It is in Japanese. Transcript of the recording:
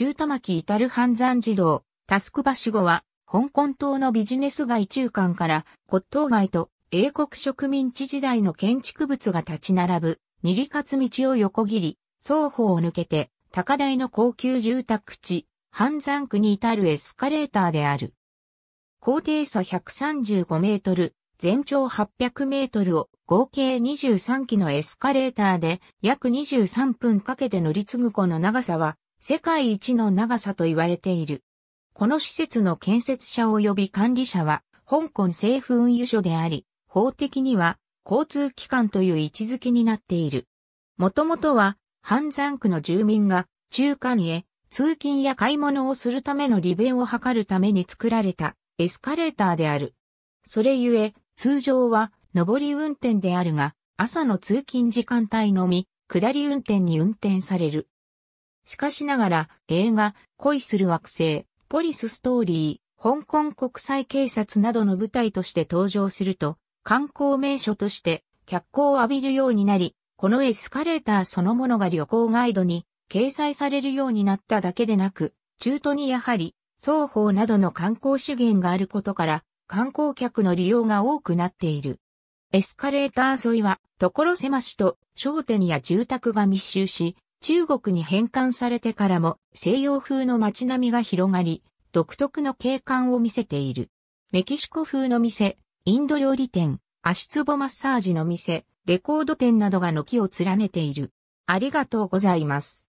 中玉木至る半山児童タスク橋後は、香港島のビジネス街中間から骨董街と英国植民地時代の建築物が立ち並ぶ、二里勝道を横切り、双方を抜けて、高台の高級住宅地、半山区に至るエスカレーターである。高低差135メートル、全長800メートルを合計23機のエスカレーターで約23分かけて乗り継ぐ子の長さは世界一の長さと言われている。この施設の建設者及び管理者は、香港政府運輸所であり、法的には交通機関という位置づけになっている。もともとは、半山区の住民が中間へ通勤や買い物をするための利便を図るために作られたエスカレーターである。それゆえ、通常は上り運転であるが、朝の通勤時間帯のみ、下り運転に運転される。しかしながら、映画、恋する惑星、ポリスストーリー、香港国際警察などの舞台として登場すると、観光名所として脚光を浴びるようになり、このエスカレーターそのものが旅行ガイドに掲載されるようになっただけでなく、中途にやはり双方などの観光資源があることから観光客の利用が多くなっている。エスカレーター沿いは所狭しと商店や住宅が密集し、中国に返還されてからも西洋風の街並みが広がり、独特の景観を見せている。メキシコ風の店、インド料理店、足つぼマッサージの店、レコード店などが軒を連ねている。ありがとうございます。